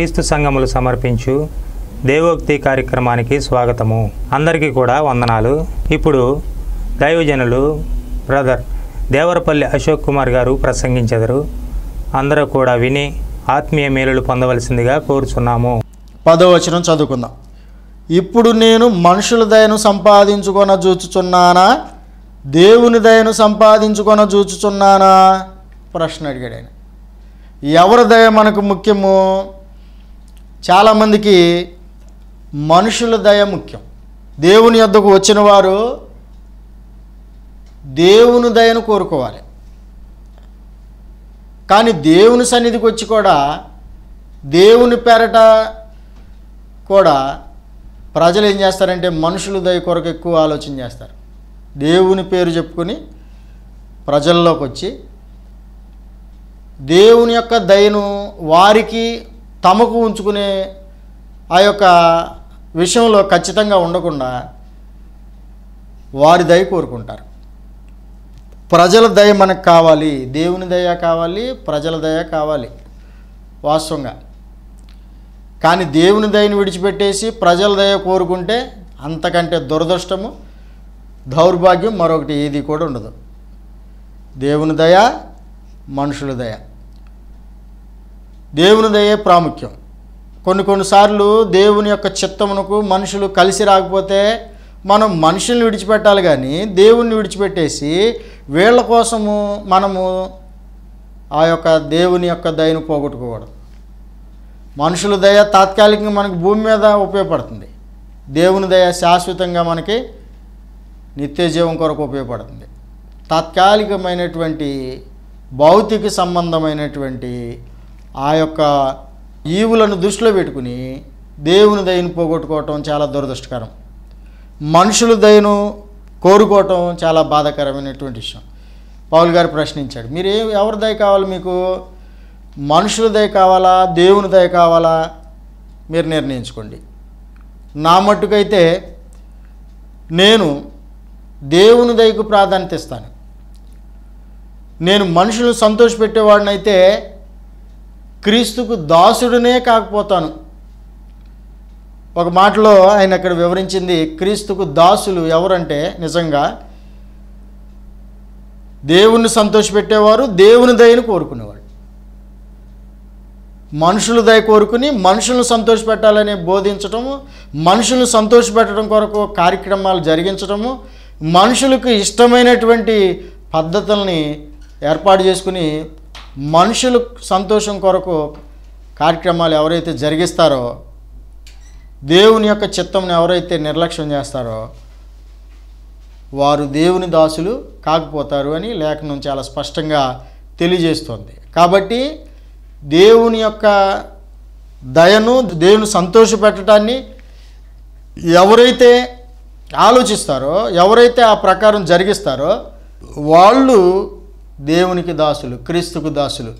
క్రీస్తు సంఘములు సమర్పించు దేవోక్తి కార్యక్రమానికి స్వాగతము అందరికీ కూడా వందనాలు ఇప్పుడు దైవజనులు బ్రదర్ దేవరపల్లి అశోక్ కుమార్ గారు ప్రసంగించెదరు అందరూ కూడా విని ఆత్మీయ మేలులు పొందవలసిందిగా కోరుచున్నాము పదవచనం చదువుకుందాం ఇప్పుడు నేను మనుషుల దయను సంపాదించుకొని చూచుచున్నానా దేవుని దయను సంపాదించుకొని చూచుచున్నానా ప్రశ్న అడిగాడు ఆయన ఎవరి దయ మనకు ముఖ్యము చాలామందికి మనుషుల దయ ముఖ్యం దేవుని యొద్దకు వచ్చిన వారు దేవుని దయను కోరుకోవాలి కానీ దేవుని సన్నిధికి వచ్చి కూడా దేవుని పేరట కూడా ప్రజలు ఏం చేస్తారంటే మనుషుల దయ కొరకు ఎక్కువ ఆలోచన చేస్తారు దేవుని పేరు చెప్పుకొని ప్రజల్లోకి వచ్చి దేవుని యొక్క దయను వారికి తమకు ఉంచుకునే ఆ యొక్క విషయంలో ఖచ్చితంగా ఉండకుండా వారి దయ కోరుకుంటారు ప్రజల దయ మనకు కావాలి దేవుని దయ కావాలి ప్రజల దయ కావాలి వాస్తవంగా కానీ దేవుని దయని విడిచిపెట్టేసి ప్రజల దయ కోరుకుంటే అంతకంటే దురదృష్టము దౌర్భాగ్యం మరొకటి ఏది కూడా ఉండదు దేవుని దయ మనుషుల దయ దేవునిదయే ప్రాముఖ్యం కొన్ని కొన్నిసార్లు దేవుని యొక్క చిత్తమునకు మనుషులు కలిసి రాకపోతే మనం మనుషుల్ని విడిచిపెట్టాలి కానీ దేవుణ్ణి విడిచిపెట్టేసి వీళ్ళ కోసము మనము ఆ యొక్క దేవుని యొక్క దయను పోగొట్టుకోకూడదు మనుషుల దయ తాత్కాలికంగా మనకి భూమి మీద ఉపయోగపడుతుంది దేవుని దయ శాశ్వతంగా మనకి నిత్య జీవం కొరకు ఉపయోగపడుతుంది తాత్కాలికమైనటువంటి భౌతిక సంబంధమైనటువంటి ఆ యొక్క ఈవులను దృష్టిలో పెట్టుకుని దేవుని దయను పోగొట్టుకోవటం చాలా దురదృష్టకరం మనుషుల దయను కోరుకోవటం చాలా బాధాకరమైనటువంటి విషయం పౌల్ గారు ప్రశ్నించాడు మీరు ఏ ఎవరి దయ కావాలి మీకు మనుషుల దయ కావాలా దేవుని దయ కావాలా మీరు నిర్ణయించుకోండి నా మట్టుకైతే నేను దేవుని దయకు ప్రాధాన్యత ఇస్తాను నేను మనుషులు సంతోషపెట్టేవాడినైతే క్రీస్తుకు దాసుడునే కాకపోతాను ఒక మాటలో ఆయన అక్కడ వివరించింది క్రీస్తుకు దాసులు ఎవరంటే నిజంగా దేవుణ్ణి సంతోషపెట్టేవారు దేవుని దయను కోరుకునేవారు మనుషుల దయ కోరుకుని మనుషులను సంతోషపెట్టాలని బోధించటము మనుషులను సంతోషపెట్టడం కొరకు కార్యక్రమాలు జరిగించటము మనుషులకు ఇష్టమైనటువంటి పద్ధతుల్ని ఏర్పాటు చేసుకుని మనుషుల సంతోషం కొరకు కార్యక్రమాలు ఎవరైతే జరిగిస్తారో దేవుని యొక్క చిత్తంను ఎవరైతే నిర్లక్ష్యం చేస్తారో వారు దేవుని దాసులు కాకపోతారు అని లేఖనం చాలా స్పష్టంగా తెలియజేస్తుంది కాబట్టి దేవుని యొక్క దయను దేవుని సంతోషపెట్టడాన్ని ఎవరైతే ఆలోచిస్తారో ఎవరైతే ఆ ప్రకారం జరిగిస్తారో వాళ్ళు దేవునికి దాసులు క్రీస్తుకు దాసులు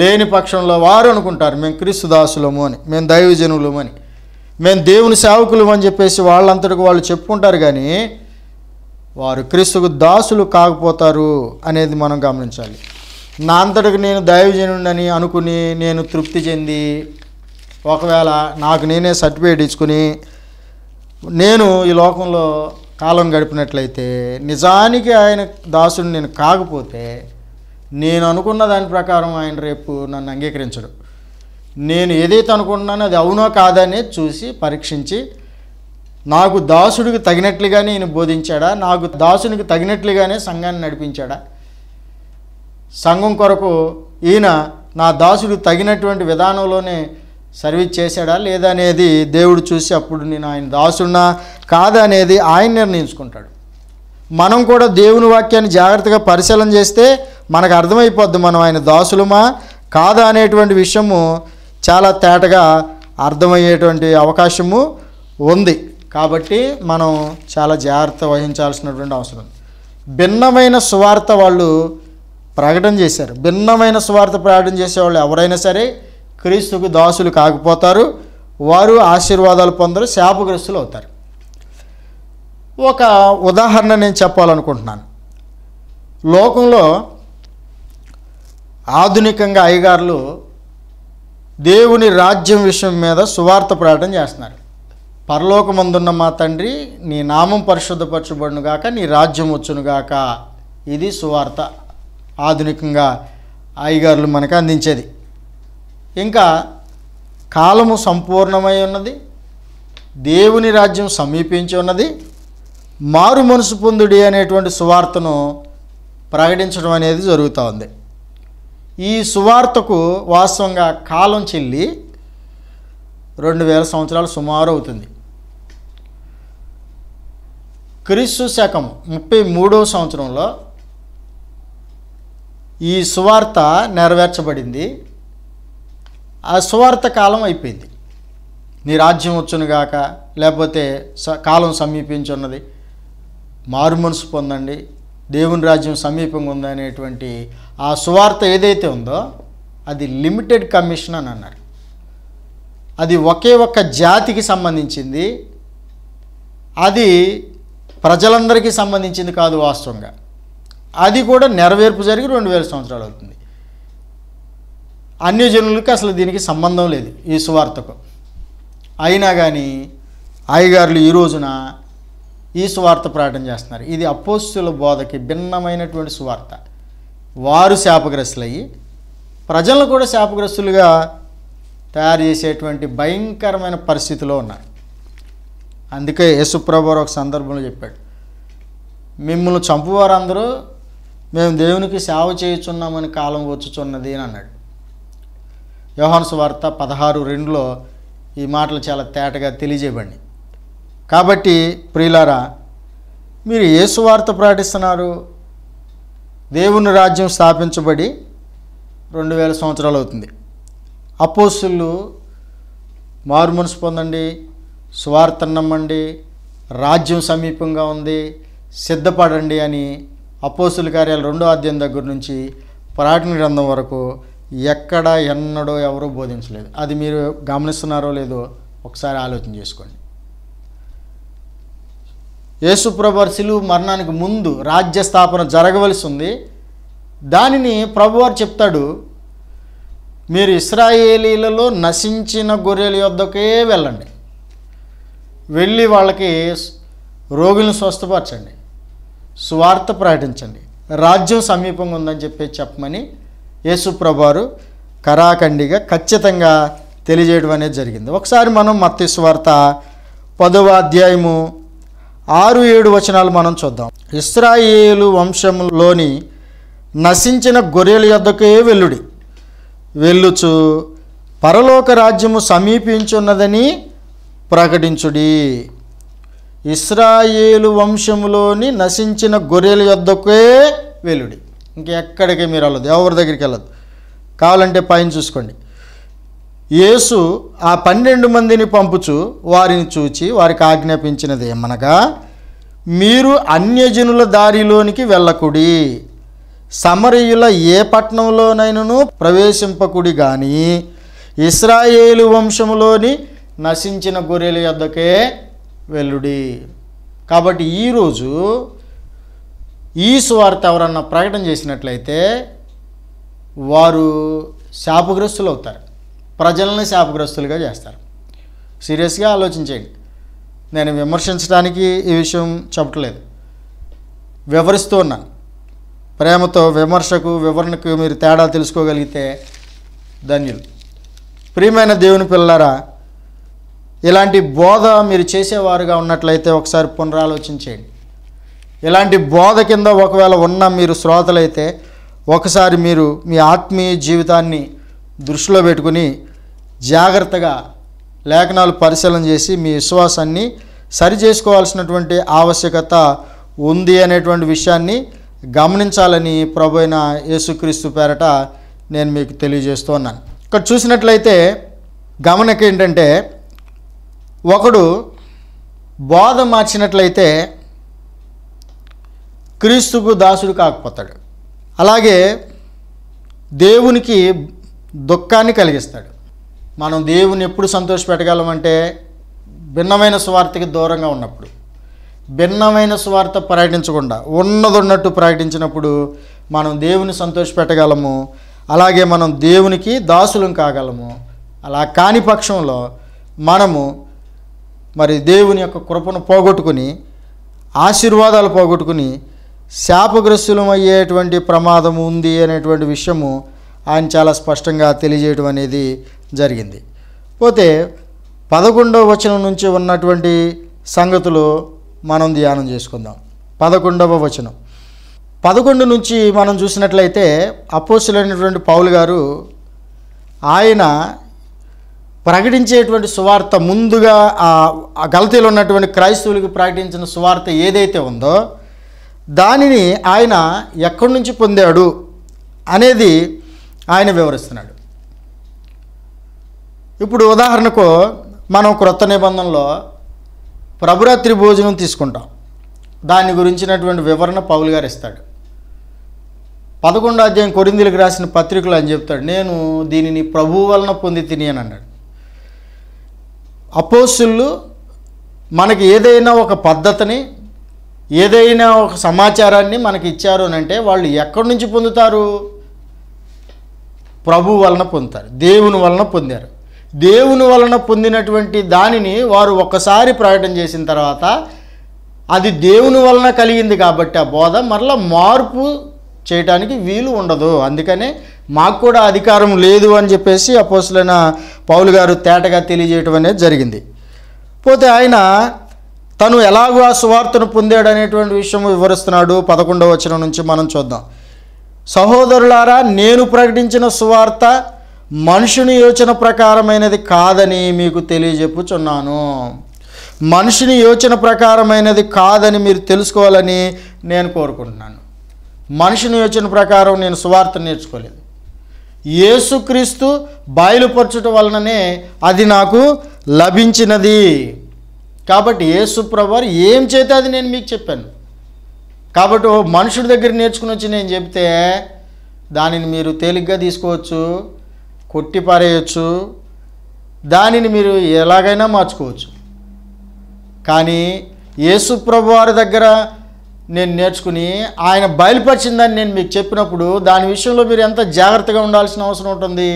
లేని పక్షంలో వారు అనుకుంటారు మేము క్రీస్తు దాసులము అని మేము దైవజనులము అని మేము దేవుని సేవకులు అని చెప్పేసి వాళ్ళంతటికి వాళ్ళు చెప్పుకుంటారు కానీ వారు క్రీస్తుకు దాసులు కాకపోతారు అనేది మనం గమనించాలి నా అంతటికి నేను దైవజనుడని అనుకుని నేను తృప్తి చెంది ఒకవేళ నాకు నేనే సర్టిఫికేట్ ఇచ్చుకుని నేను ఈ లోకంలో కాలం గడిపినట్లయితే నిజానికి ఆయన దాసుడు నేను కాకపోతే నేను అనుకున్న దాని ప్రకారం ఆయన రేపు నన్ను అంగీకరించడు నేను ఏదైతే అనుకుంటున్నానో అది అవునో కాదని చూసి పరీక్షించి నాకు దాసుడికి తగినట్లుగానే ఈయన బోధించాడా నాకు దాసునికి తగినట్లుగానే సంఘాన్ని నడిపించాడా సంఘం కొరకు ఈయన నా దాసుడికి తగినటువంటి విధానంలోనే సర్వీస్ చేశాడా లేదా అనేది దేవుడు చూసి అప్పుడు నేను ఆయన దాసున్నా కాదా అనేది ఆయన నిర్ణయించుకుంటాడు మనం కూడా దేవుని వాక్యాన్ని జాగ్రత్తగా పరిశీలన చేస్తే మనకు అర్థమైపోద్ది మనం ఆయన దాసులమా కాదా అనేటువంటి విషయము చాలా తేటగా అర్థమయ్యేటువంటి అవకాశము ఉంది కాబట్టి మనం చాలా జాగ్రత్త వహించాల్సినటువంటి అవసరం భిన్నమైన స్వార్థ వాళ్ళు ప్రకటన చేశారు భిన్నమైన స్వార్థ ప్రకటన చేసేవాళ్ళు ఎవరైనా సరే క్రీస్తుకు దాసులు కాకపోతారు వారు ఆశీర్వాదాలు పొందరు శాపగ్రస్తులు అవుతారు ఒక ఉదాహరణ నేను చెప్పాలనుకుంటున్నాను లోకంలో ఆధునికంగా అయ్యగారులు దేవుని రాజ్యం విషయం మీద సువార్త ప్రకటన చేస్తున్నారు పరలోకమందున్న మా తండ్రి నీ నామం గాక నీ రాజ్యం వచ్చును గాక ఇది సువార్త ఆధునికంగా అయ్యగారులు మనకు అందించేది ఇంకా కాలము సంపూర్ణమై ఉన్నది దేవుని రాజ్యం సమీపించి ఉన్నది మారు మనసు పొందుడి అనేటువంటి సువార్తను ప్రకటించడం అనేది జరుగుతూ ఉంది ఈ సువార్తకు వాస్తవంగా కాలం చెల్లి రెండు వేల సంవత్సరాలు సుమారు అవుతుంది క్రీస్తు శకం ముప్పై మూడవ సంవత్సరంలో ఈ సువార్త నెరవేర్చబడింది ఆ సువార్త కాలం అయిపోయింది నీ రాజ్యం వచ్చునుగాక లేకపోతే కాలం సమీపించున్నది మారు మనసు పొందండి దేవుని రాజ్యం సమీపంగా ఉందనేటువంటి ఆ సువార్త ఏదైతే ఉందో అది లిమిటెడ్ కమిషన్ అని అన్నారు అది ఒకే ఒక్క జాతికి సంబంధించింది అది ప్రజలందరికీ సంబంధించింది కాదు వాస్తవంగా అది కూడా నెరవేర్పు జరిగి రెండు వేల సంవత్సరాలు అవుతుంది అన్యజనులకు అసలు దీనికి సంబంధం లేదు ఈ సువార్తకు అయినా కానీ అయ్యగారులు ఈ రోజున ఈ సువార్త ప్రకటన చేస్తున్నారు ఇది అపోస్తుల బోధకి భిన్నమైనటువంటి సువార్త వారు శాపగ్రస్తులయ్యి ప్రజలను కూడా శాపగ్రస్తులుగా తయారు చేసేటువంటి భయంకరమైన పరిస్థితిలో ఉన్నారు అందుకే యేసుప్రభువారు ఒక సందర్భంలో చెప్పాడు మిమ్మల్ని చంపువారందరూ మేము దేవునికి సేవ చేయుచున్నామని కాలం వచ్చుచున్నది అని అన్నాడు యోహాన్స్ వార్త పదహారు రెండులో ఈ మాటలు చాలా తేటగా తెలియజేయబడి కాబట్టి ప్రియులారా మీరు ఏ సువార్త ప్రకటిస్తున్నారు దేవుని రాజ్యం స్థాపించబడి రెండు వేల సంవత్సరాలు అవుతుంది అపోసులు మారు మనసు పొందండి సువార్త నమ్మండి రాజ్యం సమీపంగా ఉంది సిద్ధపడండి అని అపోసుల కార్యాలు రెండో అధ్యాయం దగ్గర నుంచి ప్రాటన గ్రంథం వరకు ఎక్కడ ఎన్నడో ఎవరూ బోధించలేదు అది మీరు గమనిస్తున్నారో లేదో ఒకసారి ఆలోచన చేసుకోండి యేసుప్రభర్ సిలువు మరణానికి ముందు రాజ్య స్థాపన జరగవలసి ఉంది దానిని ప్రభువారు చెప్తాడు మీరు ఇస్రాయేలీలలో నశించిన గొర్రెల యొద్దకే వెళ్ళండి వెళ్ళి వాళ్ళకి రోగులను స్వస్థపరచండి స్వార్థ ప్రకటించండి రాజ్యం సమీపంగా ఉందని చెప్పి చెప్పమని యేసుప్రభారు కరాఖండిగా ఖచ్చితంగా తెలియజేయడం అనేది జరిగింది ఒకసారి మనం మత్స్వార్త పదవ అధ్యాయము ఆరు ఏడు వచనాలు మనం చూద్దాం ఇస్రాయేలు వంశంలోని నశించిన గొర్రెల యొద్దకే వెల్లుడి వెళ్ళుచు పరలోక రాజ్యము సమీపించున్నదని ప్రకటించుడి ఇస్రాయేలు వంశంలోని నశించిన గొర్రెల యొద్దకే వెలుడి ఇంకెక్కడికి మీరు వెళ్ళదు ఎవరి దగ్గరికి వెళ్ళదు కావాలంటే పైన చూసుకోండి యేసు ఆ పన్నెండు మందిని పంపుచు వారిని చూచి వారికి ఆజ్ఞాపించినది ఏమనగా మీరు అన్యజనుల దారిలోనికి వెళ్ళకుడి సమరయుల ఏ పట్టణంలోనైనాను ప్రవేశింపకుడి కానీ ఇస్రాయేలు వంశములోని నశించిన గొర్రెల యొద్దకే వెళ్ళుడి కాబట్టి ఈరోజు ఈ స్వార్త ఎవరన్నా ప్రకటన చేసినట్లయితే వారు శాపగ్రస్తులు అవుతారు ప్రజలను శాపగ్రస్తులుగా చేస్తారు సీరియస్గా ఆలోచించేయండి నేను విమర్శించడానికి ఈ విషయం చెప్పట్లేదు వివరిస్తూ ఉన్నాను ప్రేమతో విమర్శకు వివరణకు మీరు తేడా తెలుసుకోగలిగితే ధన్యులు ప్రియమైన దేవుని పిల్లరా ఇలాంటి బోధ మీరు చేసేవారుగా ఉన్నట్లయితే ఒకసారి పునరాలోచించేయండి ఇలాంటి బోధ కింద ఒకవేళ ఉన్న మీరు శ్రోతలైతే ఒకసారి మీరు మీ ఆత్మీయ జీవితాన్ని దృష్టిలో పెట్టుకుని జాగ్రత్తగా లేఖనాలు పరిశీలన చేసి మీ విశ్వాసాన్ని సరిచేసుకోవాల్సినటువంటి ఆవశ్యకత ఉంది అనేటువంటి విషయాన్ని గమనించాలని ప్రభు అయిన యేసుక్రీస్తు పేరట నేను మీకు తెలియజేస్తూ ఉన్నాను ఇక్కడ చూసినట్లయితే గమనిక ఏంటంటే ఒకడు బోధ మార్చినట్లయితే క్రీస్తుకు దాసుడు కాకపోతాడు అలాగే దేవునికి దుఃఖాన్ని కలిగిస్తాడు మనం దేవుని ఎప్పుడు సంతోష పెట్టగలమంటే భిన్నమైన స్వార్థకి దూరంగా ఉన్నప్పుడు భిన్నమైన స్వార్థ ప్రకటించకుండా ఉన్నదొన్నట్టు ప్రకటించినప్పుడు మనం దేవుని సంతోష పెట్టగలము అలాగే మనం దేవునికి దాసులం కాగలము అలా కాని పక్షంలో మనము మరి దేవుని యొక్క కృపను పోగొట్టుకుని ఆశీర్వాదాలు పోగొట్టుకుని శాపగ్రస్తులమయ్యేటువంటి ప్రమాదం ఉంది అనేటువంటి విషయము ఆయన చాలా స్పష్టంగా తెలియజేయడం అనేది జరిగింది పోతే పదకొండవ వచనం నుంచి ఉన్నటువంటి సంగతులు మనం ధ్యానం చేసుకుందాం పదకొండవ వచనం పదకొండు నుంచి మనం చూసినట్లయితే అపోసులైనటువంటి పౌలు గారు ఆయన ప్రకటించేటువంటి సువార్త ముందుగా గలతీలో ఉన్నటువంటి క్రైస్తవులకు ప్రకటించిన సువార్త ఏదైతే ఉందో దానిని ఆయన ఎక్కడి నుంచి పొందాడు అనేది ఆయన వివరిస్తున్నాడు ఇప్పుడు ఉదాహరణకు మనం క్రొత్త నిబంధనలో ప్రభురాత్రి భోజనం తీసుకుంటాం దాని గురించినటువంటి వివరణ పౌలు గారు ఇస్తాడు పదకొండో అధ్యాయం కొరిందులకు రాసిన పత్రికలు అని చెప్తాడు నేను దీనిని ప్రభు వలన పొంది తిని అని అన్నాడు అపోసులు మనకి ఏదైనా ఒక పద్ధతిని ఏదైనా ఒక సమాచారాన్ని మనకి ఇచ్చారు అని అంటే వాళ్ళు ఎక్కడి నుంచి పొందుతారు ప్రభు వలన పొందుతారు దేవుని వలన పొందారు దేవుని వలన పొందినటువంటి దానిని వారు ఒక్కసారి ప్రకటన చేసిన తర్వాత అది దేవుని వలన కలిగింది కాబట్టి ఆ బోధ మరలా మార్పు చేయటానికి వీలు ఉండదు అందుకనే మాకు కూడా అధికారం లేదు అని చెప్పేసి అపోసులైన పౌలు గారు తేటగా తెలియజేయటం అనేది జరిగింది పోతే ఆయన తను ఎలాగో ఆ సువార్తను పొందాడు అనేటువంటి విషయం వివరిస్తున్నాడు పదకొండవ వచనం నుంచి మనం చూద్దాం సహోదరులారా నేను ప్రకటించిన సువార్త మనుషుని యోచన ప్రకారమైనది కాదని మీకు తెలియజెప్పుచున్నాను మనిషిని యోచన ప్రకారమైనది కాదని మీరు తెలుసుకోవాలని నేను కోరుకుంటున్నాను మనిషిని యోచన ప్రకారం నేను సువార్త నేర్చుకోలేదు యేసుక్రీస్తు బయలుపరచుట వలననే అది నాకు లభించినది కాబట్టి ఏసుప్రభు ఏం చేత అది నేను మీకు చెప్పాను కాబట్టి ఓ మనుషుడి దగ్గర నేర్చుకుని వచ్చి నేను చెప్తే దానిని మీరు తేలిగ్గా తీసుకోవచ్చు కొట్టి పారేయచ్చు దానిని మీరు ఎలాగైనా మార్చుకోవచ్చు కానీ యేసుప్రభు వారి దగ్గర నేను నేర్చుకుని ఆయన బయలుపరిచిందని నేను మీకు చెప్పినప్పుడు దాని విషయంలో మీరు ఎంత జాగ్రత్తగా ఉండాల్సిన అవసరం ఉంటుంది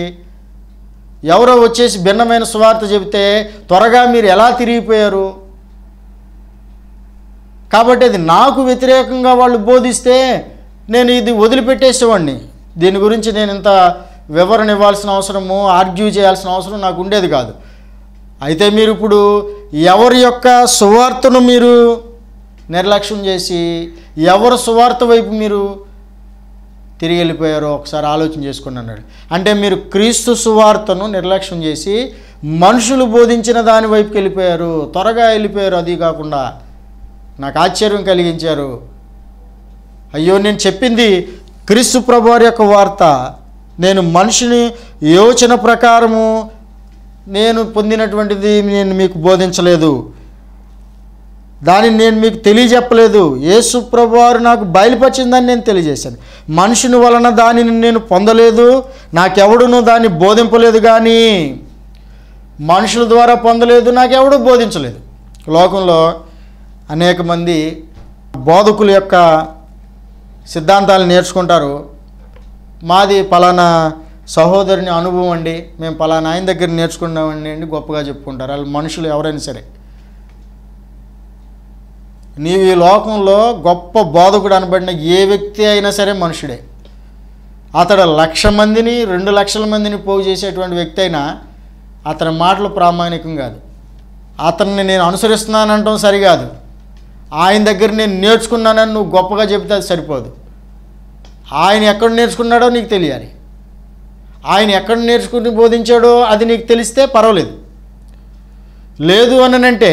ఎవరో వచ్చేసి భిన్నమైన స్వార్థ చెబితే త్వరగా మీరు ఎలా తిరిగిపోయారు కాబట్టి అది నాకు వ్యతిరేకంగా వాళ్ళు బోధిస్తే నేను ఇది వదిలిపెట్టేసేవాడిని దీని గురించి నేను ఇంత వివరణ ఇవ్వాల్సిన అవసరము ఆర్గ్యూ చేయాల్సిన అవసరం నాకు ఉండేది కాదు అయితే మీరు ఇప్పుడు ఎవరి యొక్క సువార్తను మీరు నిర్లక్ష్యం చేసి ఎవరు సువార్త వైపు మీరు తిరిగి వెళ్ళిపోయారో ఒకసారి ఆలోచన చేసుకోండి అన్నాడు అంటే మీరు క్రీస్తు సువార్తను నిర్లక్ష్యం చేసి మనుషులు బోధించిన దాని వైపుకి వెళ్ళిపోయారు త్వరగా వెళ్ళిపోయారు అది కాకుండా నాకు ఆశ్చర్యం కలిగించారు అయ్యో నేను చెప్పింది క్రీస్తు ప్రభువారి యొక్క వార్త నేను మనిషిని యోచన ప్రకారము నేను పొందినటువంటిది నేను మీకు బోధించలేదు దానిని నేను మీకు తెలియజెప్పలేదు యేసు ప్రభువారు నాకు బయలుపరిచిందని నేను తెలియజేశాను మనుషుని వలన దానిని నేను పొందలేదు నాకెవడును దాన్ని బోధింపలేదు కానీ మనుషుల ద్వారా పొందలేదు నాకెవడూ బోధించలేదు లోకంలో అనేక మంది బోధకుల యొక్క సిద్ధాంతాలు నేర్చుకుంటారు మాది పలానా సహోదరుని అనుభవం అండి మేము పలానా ఆయన దగ్గర నేర్చుకున్నామండి అని గొప్పగా చెప్పుకుంటారు వాళ్ళు మనుషులు ఎవరైనా సరే నీవు ఈ లోకంలో గొప్ప బోధకుడు అనబడిన ఏ వ్యక్తి అయినా సరే మనుషుడే అతడు లక్ష మందిని రెండు లక్షల మందిని పోగు చేసేటువంటి వ్యక్తి అయినా అతని మాటలు ప్రామాణికం కాదు అతన్ని నేను అనుసరిస్తున్నానంటాం సరికాదు ఆయన దగ్గర నేను నేర్చుకున్నానని నువ్వు గొప్పగా చెబితే అది సరిపోదు ఆయన ఎక్కడ నేర్చుకున్నాడో నీకు తెలియాలి ఆయన ఎక్కడ నేర్చుకుని బోధించాడో అది నీకు తెలిస్తే పర్వాలేదు లేదు అనంటే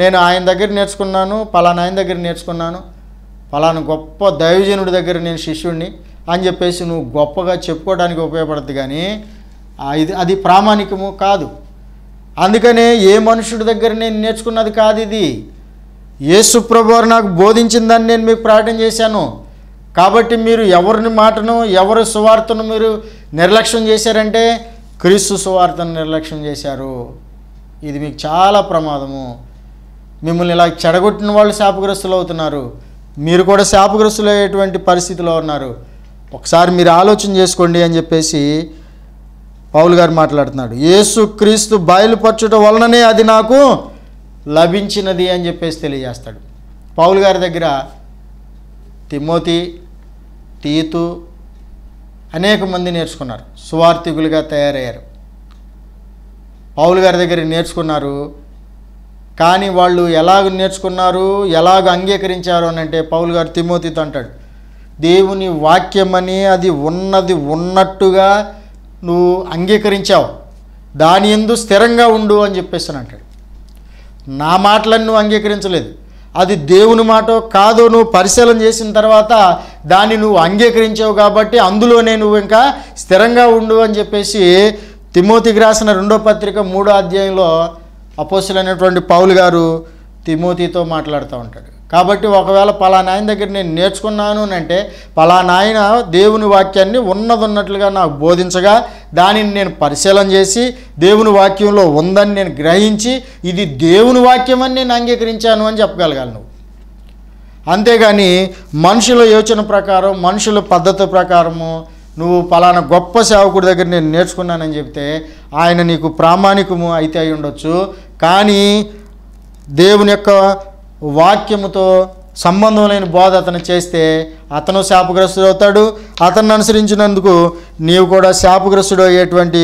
నేను ఆయన దగ్గర నేర్చుకున్నాను పలానా ఆయన దగ్గర నేర్చుకున్నాను పలానా గొప్ప దైవజనుడి దగ్గర నేను శిష్యుడిని అని చెప్పేసి నువ్వు గొప్పగా చెప్పుకోవడానికి ఉపయోగపడద్దు కానీ ఇది అది ప్రామాణికము కాదు అందుకనే ఏ మనుషుడి దగ్గర నేను నేర్చుకున్నది కాదు ఇది యేసుప్రభువారు నాకు బోధించిందని నేను మీకు ప్రకటన చేశాను కాబట్టి మీరు ఎవరిని మాటను ఎవరి సువార్తను మీరు నిర్లక్ష్యం చేశారంటే క్రీస్తు సువార్తను నిర్లక్ష్యం చేశారు ఇది మీకు చాలా ప్రమాదము మిమ్మల్ని ఇలా చెడగొట్టిన వాళ్ళు శాపగ్రస్తులు అవుతున్నారు మీరు కూడా శాపగ్రస్తులు అయ్యేటువంటి పరిస్థితిలో ఉన్నారు ఒకసారి మీరు ఆలోచన చేసుకోండి అని చెప్పేసి పౌలు గారు మాట్లాడుతున్నాడు యేసు క్రీస్తు బయలుపరచుట వలననే అది నాకు లభించినది అని చెప్పేసి తెలియజేస్తాడు పౌలు గారి దగ్గర తిమోతి తీతు అనేక మంది నేర్చుకున్నారు సువార్థికులుగా తయారయ్యారు పౌలు గారి దగ్గర నేర్చుకున్నారు కానీ వాళ్ళు ఎలాగ నేర్చుకున్నారు ఎలాగ అంగీకరించారు అని అంటే పౌలు గారు తిమోతితో అంటాడు దేవుని వాక్యమని అది ఉన్నది ఉన్నట్టుగా నువ్వు అంగీకరించావు దాని ఎందు స్థిరంగా ఉండు అని చెప్పేసి అంటాడు నా మాటలను నువ్వు అంగీకరించలేదు అది దేవుని మాట కాదో నువ్వు పరిశీలన చేసిన తర్వాత దాన్ని నువ్వు అంగీకరించావు కాబట్టి అందులోనే నువ్వు ఇంకా స్థిరంగా ఉండు అని చెప్పేసి తిమోతికి రాసిన రెండో పత్రిక మూడో అధ్యాయంలో అపోసులైనటువంటి పౌలు గారు తిమోతితో మాట్లాడుతూ ఉంటాడు కాబట్టి ఒకవేళ పలానా ఆయన దగ్గర నేను నేర్చుకున్నాను అంటే పలానా ఆయన దేవుని వాక్యాన్ని ఉన్నదన్నట్లుగా నాకు బోధించగా దానిని నేను పరిశీలన చేసి దేవుని వాక్యంలో ఉందని నేను గ్రహించి ఇది దేవుని వాక్యం అని నేను అంగీకరించాను అని చెప్పగలగాలి నువ్వు అంతేగాని మనుషుల యోచన ప్రకారం మనుషుల పద్ధతి ప్రకారము నువ్వు పలానా గొప్ప సేవకుడి దగ్గర నేను నేర్చుకున్నానని చెప్తే ఆయన నీకు ప్రామాణికము అయితే అయి ఉండొచ్చు కానీ దేవుని యొక్క వాక్యముతో సంబంధం లేని బోధ అతను చేస్తే అతను శాపగ్రస్తుడు అవుతాడు అతన్ని అనుసరించినందుకు నీవు కూడా శాపగ్రస్తుడు అయ్యేటువంటి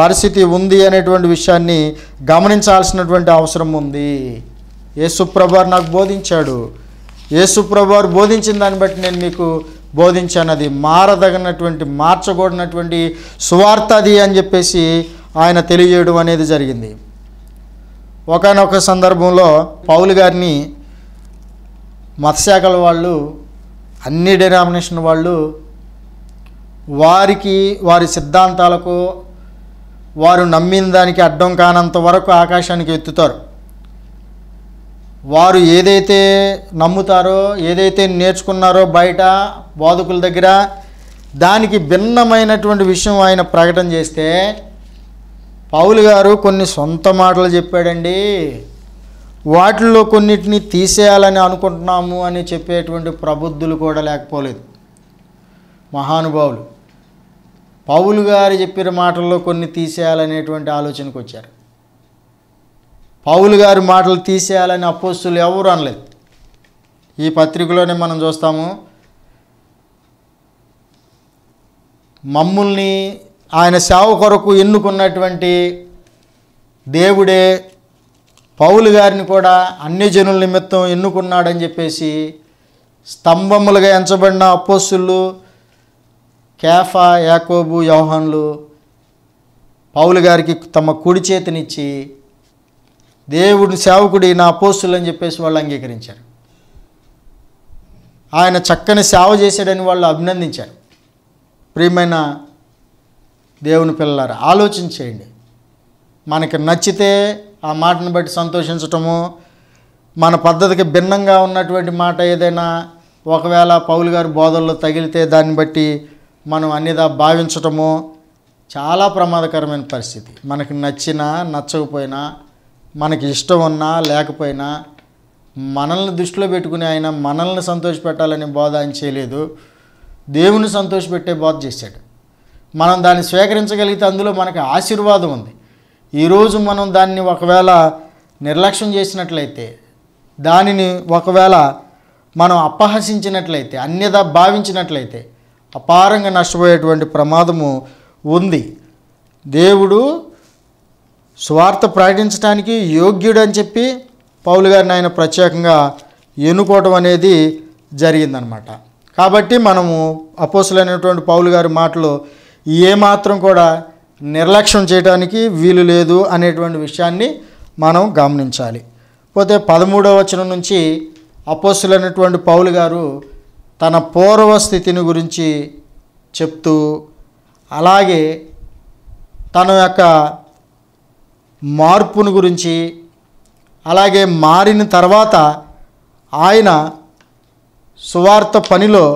పరిస్థితి ఉంది అనేటువంటి విషయాన్ని గమనించాల్సినటువంటి అవసరం ఉంది యేసుప్రభార్ నాకు బోధించాడు యేసుప్రభార్ బోధించిన దాన్ని బట్టి నేను మీకు బోధించాను అది మారదగినటువంటి మార్చకూడనటువంటి సువార్త అది అని చెప్పేసి ఆయన తెలియజేయడం అనేది జరిగింది ఒకనొక సందర్భంలో పౌలు గారిని మత్స్యాకల వాళ్ళు అన్ని డినామినేషన్ వాళ్ళు వారికి వారి సిద్ధాంతాలకు వారు నమ్మిన దానికి అడ్డం కానంత వరకు ఆకాశానికి ఎత్తుతారు వారు ఏదైతే నమ్ముతారో ఏదైతే నేర్చుకున్నారో బయట బోధకుల దగ్గర దానికి భిన్నమైనటువంటి విషయం ఆయన ప్రకటన చేస్తే పావులు గారు కొన్ని సొంత మాటలు చెప్పాడండి వాటిల్లో కొన్నిటిని తీసేయాలని అనుకుంటున్నాము అని చెప్పేటువంటి ప్రబుద్ధులు కూడా లేకపోలేదు మహానుభావులు పావులు గారు చెప్పిన మాటల్లో కొన్ని తీసేయాలనేటువంటి ఆలోచనకు వచ్చారు పావులు గారి మాటలు తీసేయాలని అపోస్తులు ఎవరు అనలేదు ఈ పత్రికలోనే మనం చూస్తాము మమ్ముల్ని ఆయన సేవ కొరకు ఎన్నుకున్నటువంటి దేవుడే పౌలు గారిని కూడా అన్ని జనుల నిమిత్తం ఎన్నుకున్నాడని చెప్పేసి స్తంభములుగా ఎంచబడిన అపోస్సులు కేఫా యాకోబు యోహన్లు పౌలు గారికి తమ కుడి చేతినిచ్చి దేవుడి సేవకుడి నా అపోస్తులు అని చెప్పేసి వాళ్ళు అంగీకరించారు ఆయన చక్కని సేవ చేశాడని వాళ్ళు అభినందించారు ప్రియమైన దేవుని పిల్లలారు ఆలోచించేయండి మనకి నచ్చితే ఆ మాటను బట్టి సంతోషించటము మన పద్ధతికి భిన్నంగా ఉన్నటువంటి మాట ఏదైనా ఒకవేళ పౌలు గారు బోధల్లో తగిలితే దాన్ని బట్టి మనం అన్నిదా భావించటము చాలా ప్రమాదకరమైన పరిస్థితి మనకి నచ్చినా నచ్చకపోయినా మనకి ఇష్టం ఉన్నా లేకపోయినా మనల్ని దృష్టిలో పెట్టుకుని ఆయన మనల్ని సంతోషపెట్టాలని బోధ ఆయన చేయలేదు దేవుని సంతోషపెట్టే బోధ చేశాడు మనం దాన్ని స్వీకరించగలిగితే అందులో మనకి ఆశీర్వాదం ఉంది ఈరోజు మనం దాన్ని ఒకవేళ నిర్లక్ష్యం చేసినట్లయితే దానిని ఒకవేళ మనం అపహసించినట్లయితే అన్యదా భావించినట్లయితే అపారంగా నష్టపోయేటువంటి ప్రమాదము ఉంది దేవుడు స్వార్థ ప్రకటించడానికి యోగ్యుడు అని చెప్పి పౌలు గారిని ఆయన ప్రత్యేకంగా ఎన్నుకోవటం అనేది జరిగిందనమాట కాబట్టి మనము అపోసులైనటువంటి పౌలు గారి మాటలు ఏమాత్రం కూడా నిర్లక్ష్యం చేయడానికి వీలు లేదు అనేటువంటి విషయాన్ని మనం గమనించాలి పోతే పదమూడవ వచనం నుంచి అపోసులైనటువంటి పౌలు గారు తన పూర్వ స్థితిని గురించి చెప్తూ అలాగే తన యొక్క మార్పును గురించి అలాగే మారిన తర్వాత ఆయన సువార్త పనిలో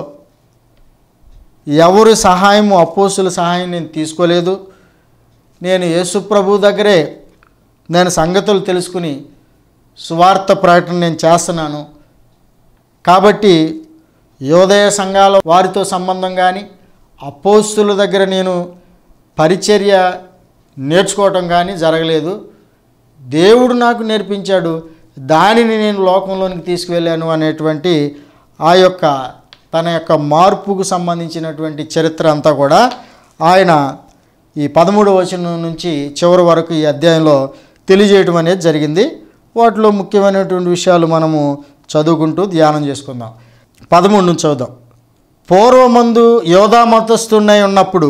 ఎవరి సహాయము అపోసుల సహాయం నేను తీసుకోలేదు నేను యేసుప్రభు దగ్గరే నేను సంగతులు తెలుసుకుని సువార్త ప్రకటన నేను చేస్తున్నాను కాబట్టి యోదయ సంఘాల వారితో సంబంధం కానీ అపోస్తుల దగ్గర నేను పరిచర్య నేర్చుకోవటం కానీ జరగలేదు దేవుడు నాకు నేర్పించాడు దానిని నేను లోకంలోనికి తీసుకువెళ్ళాను అనేటువంటి ఆ యొక్క తన యొక్క మార్పుకు సంబంధించినటువంటి చరిత్ర అంతా కూడా ఆయన ఈ పదమూడవ వచనం నుంచి చివరి వరకు ఈ అధ్యాయంలో తెలియజేయటం అనేది జరిగింది వాటిలో ముఖ్యమైనటువంటి విషయాలు మనము చదువుకుంటూ ధ్యానం చేసుకుందాం పదమూడు నుంచి చదువుదాం పూర్వమందు యోధా మతస్థున్నై ఉన్నప్పుడు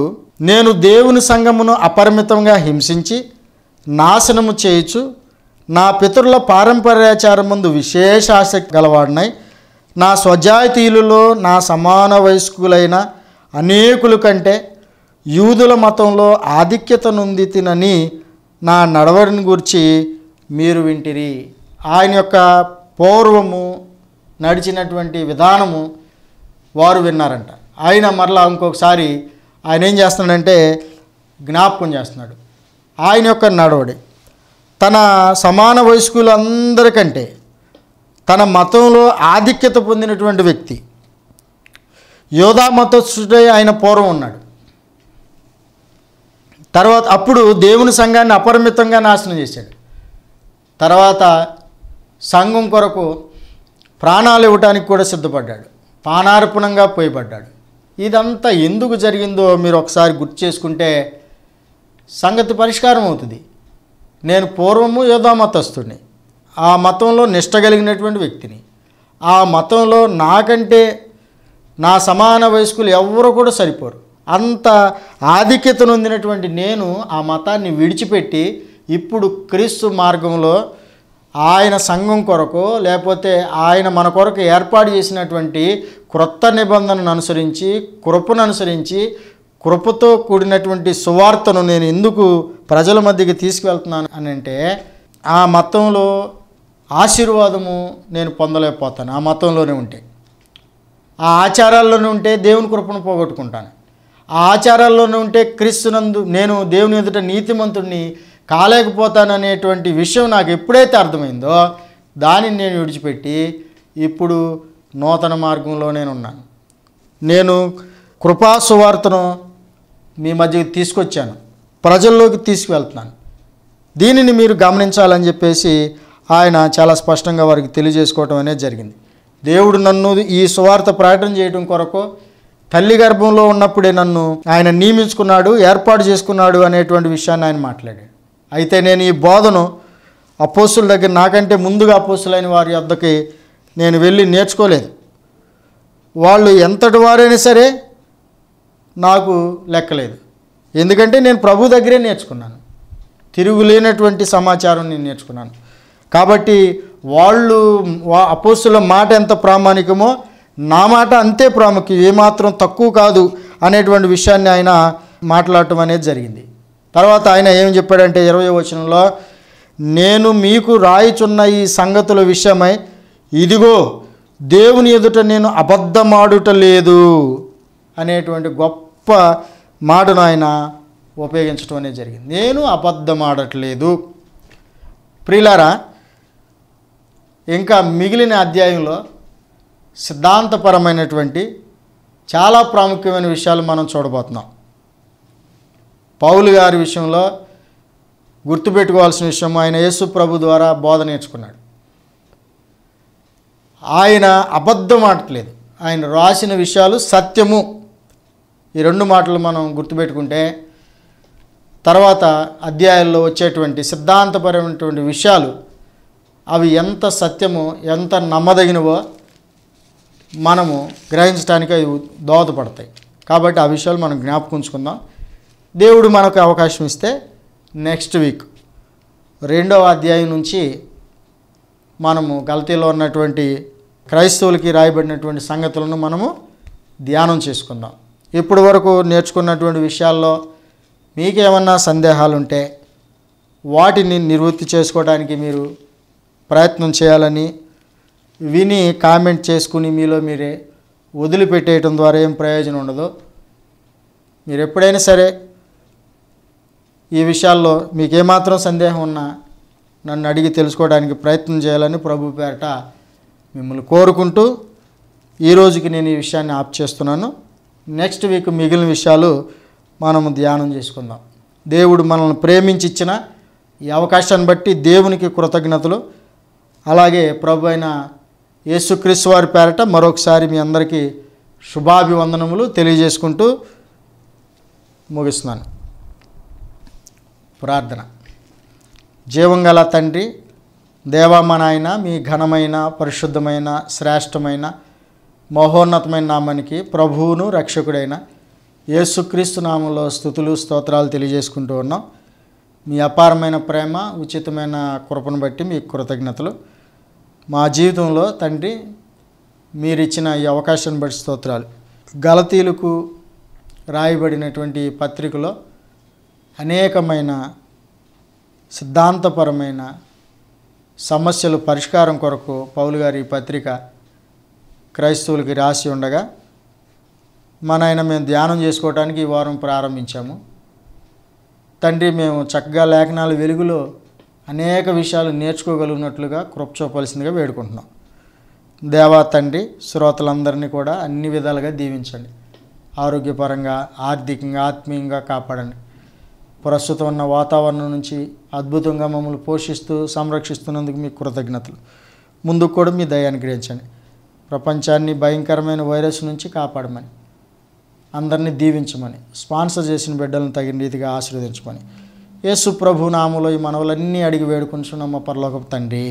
నేను దేవుని సంఘమును అపరిమితంగా హింసించి నాశనము చేయొచ్చు నా పితరుల పారంపర్యాచారం ముందు విశేష ఆసక్తి గలవాడినై నా స్వజాతీయులలో నా సమాన వయస్కులైన అనేకుల కంటే యూదుల మతంలో ఆధిక్యత తినని నా నడవడిని గురించి మీరు వింటిరి ఆయన యొక్క పూర్వము నడిచినటువంటి విధానము వారు విన్నారంట ఆయన మరలా ఇంకొకసారి ఆయన ఏం చేస్తున్నాడంటే జ్ఞాపకం చేస్తున్నాడు ఆయన యొక్క నడవడి తన సమాన వయస్కులందరికంటే తన మతంలో ఆధిక్యత పొందినటువంటి వ్యక్తి యోధా మతస్థుడే ఆయన పూర్వం ఉన్నాడు తర్వాత అప్పుడు దేవుని సంఘాన్ని అపరిమితంగా నాశనం చేశాడు తర్వాత సంఘం కొరకు ప్రాణాలు ఇవ్వటానికి కూడా సిద్ధపడ్డాడు పానార్పణంగా పోయబడ్డాడు ఇదంతా ఎందుకు జరిగిందో మీరు ఒకసారి గుర్తు చేసుకుంటే సంగతి పరిష్కారం అవుతుంది నేను పూర్వము యోధా మతస్థుడిని ఆ మతంలో నిష్ట కలిగినటువంటి వ్యక్తిని ఆ మతంలో నాకంటే నా సమాన వయస్కులు ఎవరు కూడా సరిపోరు అంత ఆధిక్యత నొందినటువంటి నేను ఆ మతాన్ని విడిచిపెట్టి ఇప్పుడు క్రీస్తు మార్గంలో ఆయన సంఘం కొరకు లేకపోతే ఆయన మన కొరకు ఏర్పాటు చేసినటువంటి క్రొత్త నిబంధనను అనుసరించి కృపను అనుసరించి కృపతో కూడినటువంటి సువార్తను నేను ఎందుకు ప్రజల మధ్యకి తీసుకువెళ్తున్నాను అని అంటే ఆ మతంలో ఆశీర్వాదము నేను పొందలేకపోతాను ఆ మతంలోనే ఉంటే ఆ ఆచారాల్లోనే ఉంటే దేవుని కృపను పోగొట్టుకుంటాను ఆ ఆచారాల్లోనే ఉంటే క్రీస్తునందు నేను దేవుని ఎదుట నీతిమంతుడిని కాలేకపోతాననేటువంటి విషయం నాకు ఎప్పుడైతే అర్థమైందో దానిని నేను విడిచిపెట్టి ఇప్పుడు నూతన మార్గంలో నేను ఉన్నాను నేను కృపాసువార్తను మీ మధ్యకి తీసుకొచ్చాను ప్రజల్లోకి తీసుకువెళ్తున్నాను దీనిని మీరు గమనించాలని చెప్పేసి ఆయన చాలా స్పష్టంగా వారికి తెలియజేసుకోవటం అనేది జరిగింది దేవుడు నన్ను ఈ స్వార్థ ప్రకటన చేయడం కొరకు తల్లి గర్భంలో ఉన్నప్పుడే నన్ను ఆయన నియమించుకున్నాడు ఏర్పాటు చేసుకున్నాడు అనేటువంటి విషయాన్ని ఆయన మాట్లాడాడు అయితే నేను ఈ బోధను అపోసుల దగ్గర నాకంటే ముందుగా అపోసులైన వారి వద్దకి నేను వెళ్ళి నేర్చుకోలేదు వాళ్ళు ఎంతటి వారైనా సరే నాకు లెక్కలేదు ఎందుకంటే నేను ప్రభు దగ్గరే నేర్చుకున్నాను తిరుగులేనటువంటి సమాచారం నేను నేర్చుకున్నాను కాబట్టి వాళ్ళు అపోస్తుల మాట ఎంత ప్రామాణికమో నా మాట అంతే ప్రాముఖ్యం ఏమాత్రం తక్కువ కాదు అనేటువంటి విషయాన్ని ఆయన మాట్లాడటం అనేది జరిగింది తర్వాత ఆయన ఏం చెప్పాడంటే ఇరవై వచనంలో నేను మీకు రాయిచున్న ఈ సంగతుల విషయమై ఇదిగో దేవుని ఎదుట నేను అబద్ధమాడుట లేదు అనేటువంటి గొప్ప మాటను ఆయన ఉపయోగించడం అనేది జరిగింది నేను అబద్ధమాడట్లేదు ప్రిలారా ఇంకా మిగిలిన అధ్యాయంలో సిద్ధాంతపరమైనటువంటి చాలా ప్రాముఖ్యమైన విషయాలు మనం చూడబోతున్నాం పౌలు గారి విషయంలో గుర్తుపెట్టుకోవాల్సిన విషయం ఆయన యేసు ప్రభు ద్వారా బోధ నేర్చుకున్నాడు ఆయన అబద్ధం ఆడట్లేదు ఆయన రాసిన విషయాలు సత్యము ఈ రెండు మాటలు మనం గుర్తుపెట్టుకుంటే తర్వాత అధ్యాయాల్లో వచ్చేటువంటి సిద్ధాంతపరమైనటువంటి విషయాలు అవి ఎంత సత్యము ఎంత నమ్మదగినవో మనము గ్రహించడానికి అవి దోహదపడతాయి కాబట్టి ఆ విషయాలు మనం జ్ఞాపకంచుకుందాం దేవుడు మనకు అవకాశం ఇస్తే నెక్స్ట్ వీక్ రెండవ అధ్యాయం నుంచి మనము గల్తీలో ఉన్నటువంటి క్రైస్తవులకి రాయబడినటువంటి సంగతులను మనము ధ్యానం చేసుకుందాం ఇప్పటి వరకు నేర్చుకున్నటువంటి విషయాల్లో మీకేమన్నా సందేహాలుంటే వాటిని నివృత్తి చేసుకోవడానికి మీరు ప్రయత్నం చేయాలని విని కామెంట్ చేసుకుని మీలో మీరే వదిలిపెట్టేయటం ద్వారా ఏం ప్రయోజనం ఉండదు మీరు ఎప్పుడైనా సరే ఈ విషయాల్లో మీకు ఏమాత్రం సందేహం ఉన్నా నన్ను అడిగి తెలుసుకోవడానికి ప్రయత్నం చేయాలని ప్రభు పేరట మిమ్మల్ని కోరుకుంటూ ఈ రోజుకి నేను ఈ విషయాన్ని ఆప్ చేస్తున్నాను నెక్స్ట్ వీక్ మిగిలిన విషయాలు మనము ధ్యానం చేసుకుందాం దేవుడు మనల్ని ప్రేమించిచ్చిన ఈ అవకాశాన్ని బట్టి దేవునికి కృతజ్ఞతలు అలాగే ప్రభు అయిన యేసుక్రీస్తు వారి పేరట మరొకసారి మీ అందరికీ శుభాభివందనములు తెలియజేసుకుంటూ ముగిస్తున్నాను ప్రార్థన జీవంగల తండ్రి దేవామనాయన మీ ఘనమైన పరిశుద్ధమైన శ్రేష్టమైన మహోన్నతమైన నామానికి ప్రభువును రక్షకుడైన యేసుక్రీస్తు నామంలో స్థుతులు స్తోత్రాలు తెలియజేసుకుంటూ ఉన్నాం మీ అపారమైన ప్రేమ ఉచితమైన కృపను బట్టి మీ కృతజ్ఞతలు మా జీవితంలో తండ్రి మీరిచ్చిన ఈ అవకాశాన్ని బట్టి స్తోత్రాలు గలతీలకు రాయబడినటువంటి పత్రికలో అనేకమైన సిద్ధాంతపరమైన సమస్యలు పరిష్కారం కొరకు పౌలు గారి పత్రిక క్రైస్తవులకి రాసి ఉండగా మన ఆయన మేము ధ్యానం చేసుకోవడానికి ఈ వారం ప్రారంభించాము తండ్రి మేము చక్కగా లేఖనాలు వెలుగులో అనేక విషయాలు నేర్చుకోగలిగినట్లుగా కృప్చోపవలసిందిగా వేడుకుంటున్నాం దేవా తండ్రి శ్రోతలందరినీ కూడా అన్ని విధాలుగా దీవించండి ఆరోగ్యపరంగా ఆర్థికంగా ఆత్మీయంగా కాపాడండి ప్రస్తుతం ఉన్న వాతావరణం నుంచి అద్భుతంగా మమ్మల్ని పోషిస్తూ సంరక్షిస్తున్నందుకు మీకు కృతజ్ఞతలు ముందుకు కూడా మీ దయాన్ని గ్రహించండి ప్రపంచాన్ని భయంకరమైన వైరస్ నుంచి కాపాడమని అందరినీ దీవించమని స్పాన్సర్ చేసిన బిడ్డలను తగిన రీతిగా ఆశీర్వదించమని యేసు ప్రభు నాములో ఈ మనవులన్నీ అడిగి వేడుకుంటున్నాము పరలోకపు తండ్రి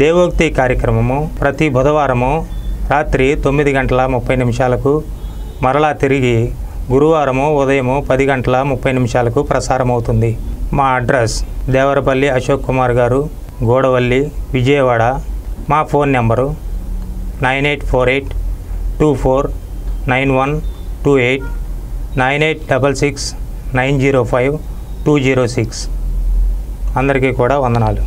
దేవోక్తి కార్యక్రమము ప్రతి బుధవారము రాత్రి తొమ్మిది గంటల ముప్పై నిమిషాలకు మరలా తిరిగి గురువారము ఉదయము పది గంటల ముప్పై నిమిషాలకు ప్రసారమవుతుంది మా అడ్రస్ దేవరపల్లి అశోక్ కుమార్ గారు గోడవల్లి విజయవాడ మా phone number nine eight four eight two four nine one two eight nine eight double six nine zero five two zero six అందరికీ కూడా వందనాలు